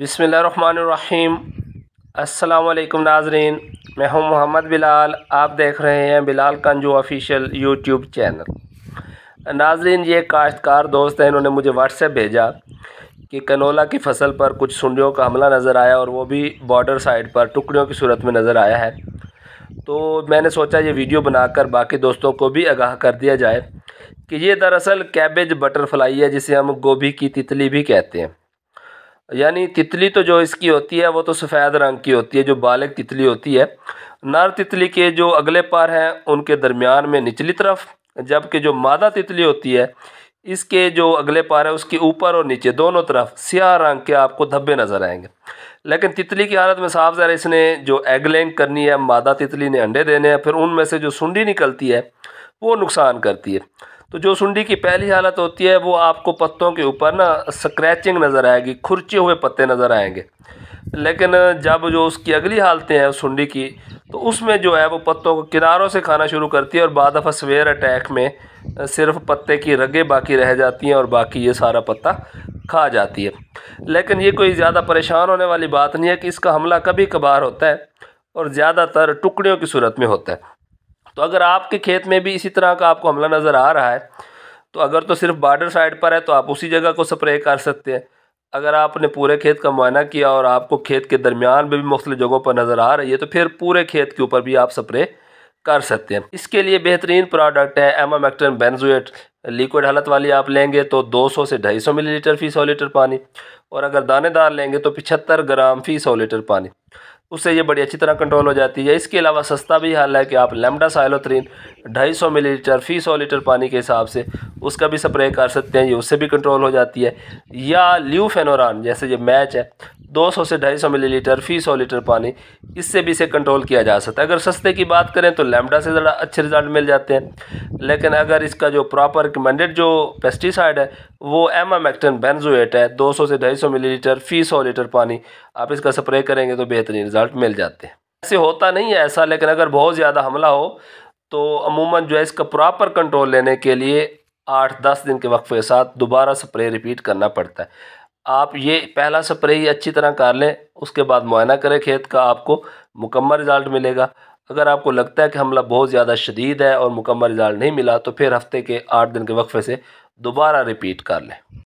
बसमीम अल्लाम नाजरीन मैं हूं मोहम्मद बिलाल आप देख रहे हैं Bilal Kanju official YouTube channel नाजरीन ये काश्तकार दोस्त हैं इन्होंने मुझे व्हाट्सएप भेजा कि कनोला की फसल पर कुछ सुंडियों का हमला नज़र आया और वो भी बॉर्डर साइड पर टुकड़ियों की सूरत में नज़र आया है तो मैंने सोचा ये वीडियो बनाकर बाकी दोस्तों को भी आगाह कर दिया जाए कि ये दरअसल कैबेज बटरफ्लाई है जिसे हम गोभी की तितली भी कहते हैं यानी तितली तो जो इसकी होती है वो तो सफ़ेद रंग की होती है जो बालक तितली होती है नर तितली के जो अगले पार हैं उनके दरमियान में निचली तरफ जबकि जो मादा तितली होती है इसके जो अगले पार है उसके ऊपर और नीचे दोनों तरफ स्याह रंग के आपको धब्बे नज़र आएंगे लेकिन तितली की हालत में साफ ज़रा इसने जो एग लेंग करनी है मादा तितली ने अंडे देने हैं फिर उनमें से जो सुंडी निकलती है वो नुकसान करती है तो जो सुंडी की पहली हालत होती है वो आपको पत्तों के ऊपर ना स्क्रैचिंग नज़र आएगी खुरचे हुए पत्ते नज़र आएंगे लेकिन जब जो उसकी अगली हालतें हैं सुंडी की तो उसमें जो है वो पत्तों को किनारों से खाना शुरू करती है और बाद दफ़ा सवेर अटैक में सिर्फ पत्ते की रगे बाकी रह जाती हैं और बाकी ये सारा पत्ता खा जाती है लेकिन ये कोई ज़्यादा परेशान होने वाली बात नहीं है कि इसका हमला कभी कभार होता है और ज़्यादातर टुकड़ियों की सूरत में होता है तो अगर आपके खेत में भी इसी तरह का आपको हमला नज़र आ रहा है तो अगर तो सिर्फ बार्डर साइड पर है तो आप उसी जगह को स्प्रे कर सकते हैं अगर आपने पूरे खेत का मुआयना किया और आपको खेत के दरमियान में भी मुख्तु जगहों पर नज़र आ रही है तो फिर पूरे खेत के ऊपर भी आप स्प्रे कर सकते हैं इसके लिए बेहतरीन प्रोडक्ट है एमा मैक्टन बेंजुएट लिक्विड हालत वाली आप लेंगे तो 200 से 250 मिलीलीटर फ़ी सौ लीटर पानी और अगर दानेदार लेंगे तो 75 ग्राम फ़ी सौ लीटर पानी उससे ये बड़ी अच्छी तरह कंट्रोल हो जाती है इसके अलावा सस्ता भी हाल है कि आप लेमडा साइलोथ्रीन ढाई सौ मिली लीटर फी सौ लीटर पानी के हिसाब से उसका भी स्प्रे कर सकते हैं ये उससे भी कंट्रोल हो जाती है या ल्यूफेनोरान जैसे ये मैच है 200 से 250 मिलीलीटर फी सौ लीटर पानी इससे भी इसे कंट्रोल किया जा सकता है अगर सस्ते की बात करें तो लैमडा से ज़्यादा अच्छे रिजल्ट मिल जाते हैं लेकिन अगर इसका जो प्रॉपर रिकमेंडेड जो पेस्टिसाइड है वो एम एम एक्टन बेंजोएट है 200 से 250 मिलीलीटर फी सौ लीटर पानी आप इसका स्प्रे करेंगे तो बेहतरीन रिजल्ट मिल जाते हैं ऐसे होता नहीं है ऐसा लेकिन अगर बहुत ज़्यादा हमला हो तो अमूमन जो है इसका प्रॉपर कंट्रोल लेने के लिए आठ दस दिन के वक्फ के साथ दोबारा स्प्रे रिपीट करना पड़ता है आप ये पहला स्प्रे ही अच्छी तरह कर लें उसके बाद मुआयना करें खेत का आपको मुकम्मल रिज़ल्ट मिलेगा अगर आपको लगता है कि हमला बहुत ज़्यादा शदीद है और मुकम्मल रिज़ल्ट नहीं मिला तो फिर हफ्ते के आठ दिन के वक्फे से दोबारा रिपीट कर लें